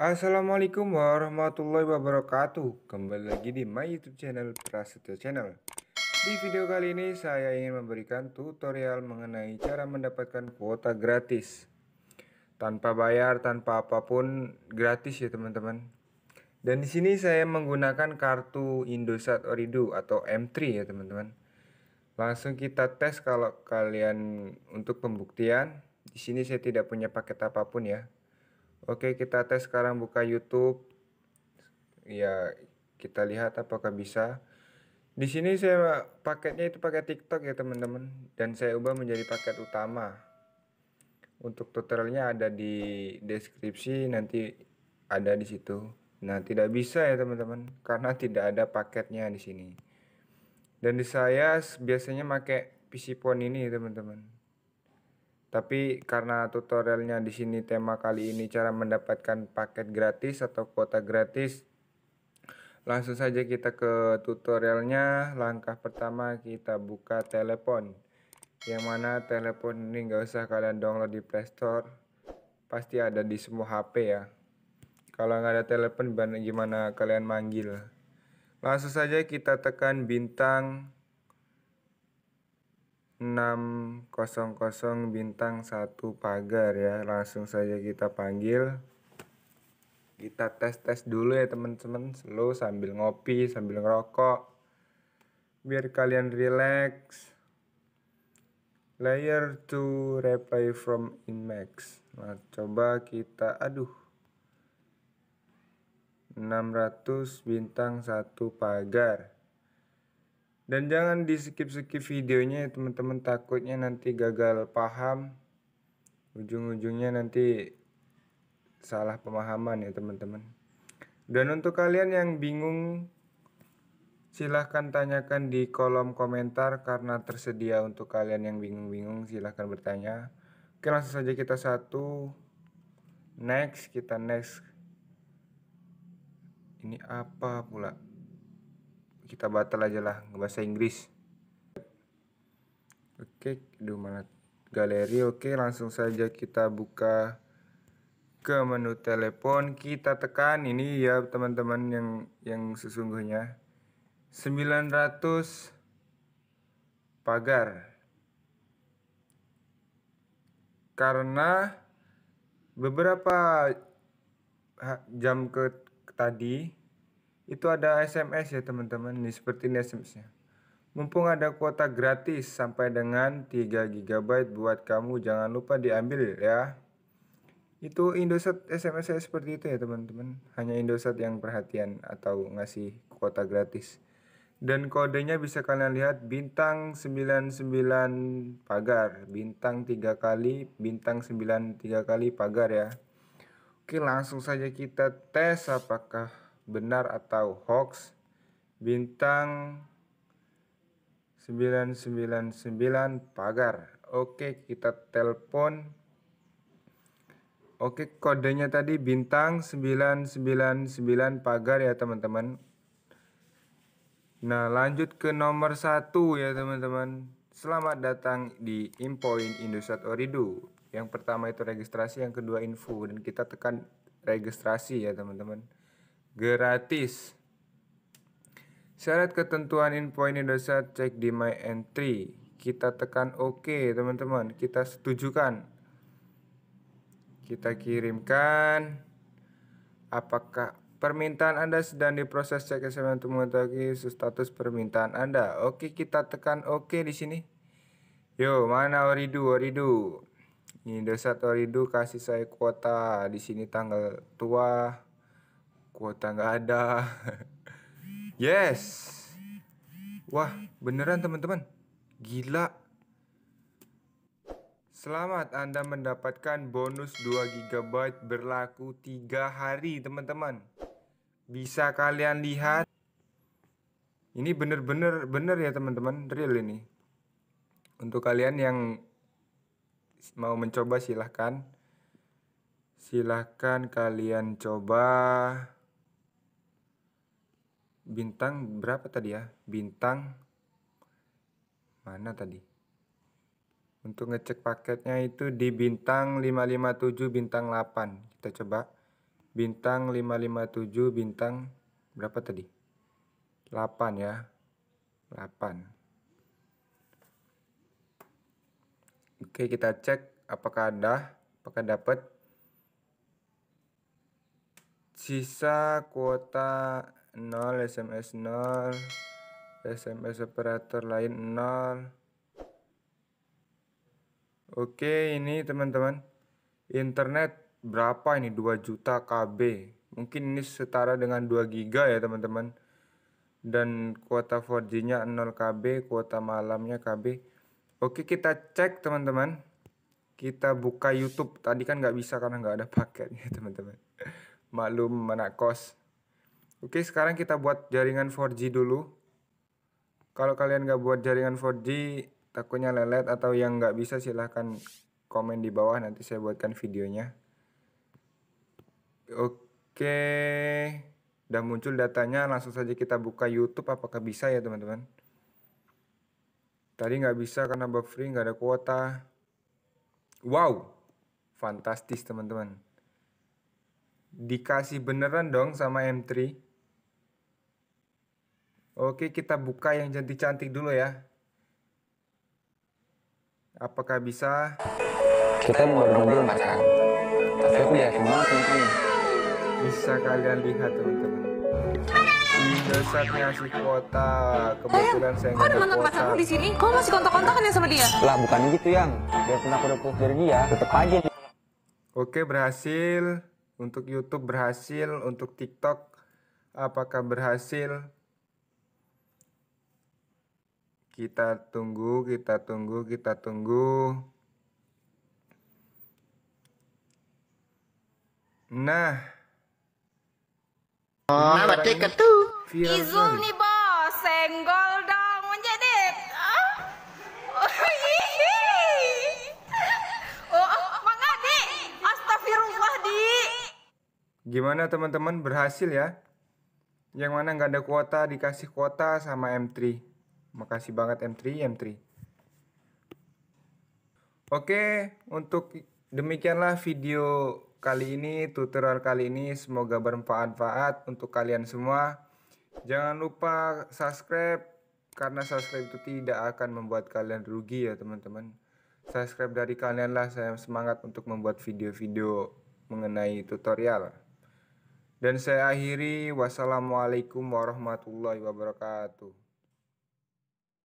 Assalamualaikum warahmatullahi wabarakatuh Kembali lagi di my youtube channel Prasetyo Channel Di video kali ini saya ingin memberikan tutorial mengenai cara mendapatkan kuota gratis Tanpa bayar, tanpa apapun, gratis ya teman-teman Dan di sini saya menggunakan kartu Indosat Oridu atau M3 ya teman-teman Langsung kita tes kalau kalian untuk pembuktian di sini saya tidak punya paket apapun ya Oke, kita tes sekarang buka YouTube. Ya, kita lihat apakah bisa. Di sini saya paketnya itu pakai TikTok ya, teman-teman. Dan saya ubah menjadi paket utama. Untuk tutorialnya ada di deskripsi, nanti ada di situ. Nah, tidak bisa ya, teman-teman, karena tidak ada paketnya di sini. Dan di saya biasanya pakai PC Phone ini, teman-teman. Tapi karena tutorialnya di sini tema kali ini cara mendapatkan paket gratis atau kuota gratis, langsung saja kita ke tutorialnya. Langkah pertama kita buka telepon. Yang mana telepon ini nggak usah kalian download di Playstore, pasti ada di semua HP ya. Kalau nggak ada telepon gimana kalian manggil? Langsung saja kita tekan bintang 600 bintang 1 pagar ya langsung saja kita panggil kita tes-tes dulu ya teman-teman slow sambil ngopi sambil ngerokok biar kalian relax layer to reply from inmax nah coba kita aduh 600 bintang 1 pagar dan jangan di skip-skip videonya ya teman-teman takutnya nanti gagal paham ujung-ujungnya nanti salah pemahaman ya teman-teman dan untuk kalian yang bingung silahkan tanyakan di kolom komentar karena tersedia untuk kalian yang bingung-bingung silahkan bertanya oke langsung saja kita satu next kita next ini apa pula kita batal aja lah bahasa Inggris oke aduh mana galeri oke langsung saja kita buka ke menu telepon kita tekan ini ya teman-teman yang yang sesungguhnya 900 pagar karena beberapa jam ke tadi itu ada SMS ya teman-teman ini seperti ini SMS-nya mumpung ada kuota gratis sampai dengan 3 GB buat kamu jangan lupa diambil ya itu Indosat SMS saya seperti itu ya teman-teman hanya Indosat yang perhatian atau ngasih kuota gratis dan kodenya bisa kalian lihat bintang 99 pagar bintang 3 kali bintang 93 kali pagar ya Oke langsung saja kita tes apakah benar atau hoax bintang 999 pagar oke kita telepon oke kodenya tadi bintang 999 pagar ya teman-teman nah lanjut ke nomor satu ya teman-teman Selamat datang di impoint Indosat Oridu. Yang pertama itu registrasi, yang kedua info dan kita tekan registrasi ya teman-teman gratis. Syarat ketentuan info Indonesia cek di my entry. Kita tekan OK, teman-teman. Kita setujukan. Kita kirimkan. Apakah permintaan Anda sedang diproses cek SMS untuk mengetahui status permintaan Anda? Oke, kita tekan OK di sini. Yo, mana Oridu? Oridu. Ini Indosat Oridu kasih saya kuota di sini tanggal tua kuota nggak ada yes wah beneran teman-teman gila Selamat Anda mendapatkan bonus 2 GB berlaku tiga hari teman-teman Bisa kalian lihat Ini bener-bener bener ya teman-teman real ini Untuk kalian yang mau mencoba silahkan Silahkan kalian coba bintang berapa tadi ya? Bintang mana tadi? Untuk ngecek paketnya itu di bintang 557 bintang 8. Kita coba bintang 557 bintang berapa tadi? 8 ya. 8. Oke, kita cek apakah ada, apakah dapat sisa kuota 0 SMS 0 SMS operator lain 0 Oke ini teman-teman internet berapa ini 2 juta KB mungkin ini setara dengan 2 giga ya teman-teman dan kuota 4G nya 0 KB kuota malamnya KB Oke kita cek teman-teman kita buka YouTube tadi kan nggak bisa karena nggak ada paketnya teman-teman maklum mana kos Oke, sekarang kita buat jaringan 4G dulu. Kalau kalian nggak buat jaringan 4G, takutnya lelet atau yang nggak bisa silahkan komen di bawah nanti saya buatkan videonya. Oke, udah muncul datanya, langsung saja kita buka YouTube apakah bisa ya teman-teman? Tadi nggak bisa karena buffering nggak ada kuota. Wow, fantastis teman-teman. Dikasih beneran dong sama M3. Oke, kita buka yang cantik-cantik dulu ya. Apakah bisa? Kita mau berdua pacaran. Tapi aku yakin banget sama Bisa kalian lihat teman-teman. Indosatnya si Kota Kebetulan saya nggak ada mantan pacar di sini? Kok masih kontak-kontakan ya sama dia? Lah bukan gitu yang. Biarpun aku udah putus dari dia, tetap aja. Oke berhasil. Untuk YouTube berhasil. Untuk TikTok apakah berhasil? Kita tunggu, kita tunggu, kita tunggu. Nah. Oh, nah, ketuh. Izum nih, Bos. Senggol dong menjadi. Ah. Oh, oh, oh, oh, Astagfirullah, Gimana teman-teman berhasil ya? Yang mana nggak ada kuota dikasih kuota sama M3. Makasih banget M3, M3. Oke, untuk demikianlah video kali ini, tutorial kali ini. Semoga bermanfaat untuk kalian semua. Jangan lupa subscribe, karena subscribe itu tidak akan membuat kalian rugi ya teman-teman. Subscribe dari kalianlah saya semangat untuk membuat video-video mengenai tutorial. Dan saya akhiri, wassalamualaikum warahmatullahi wabarakatuh.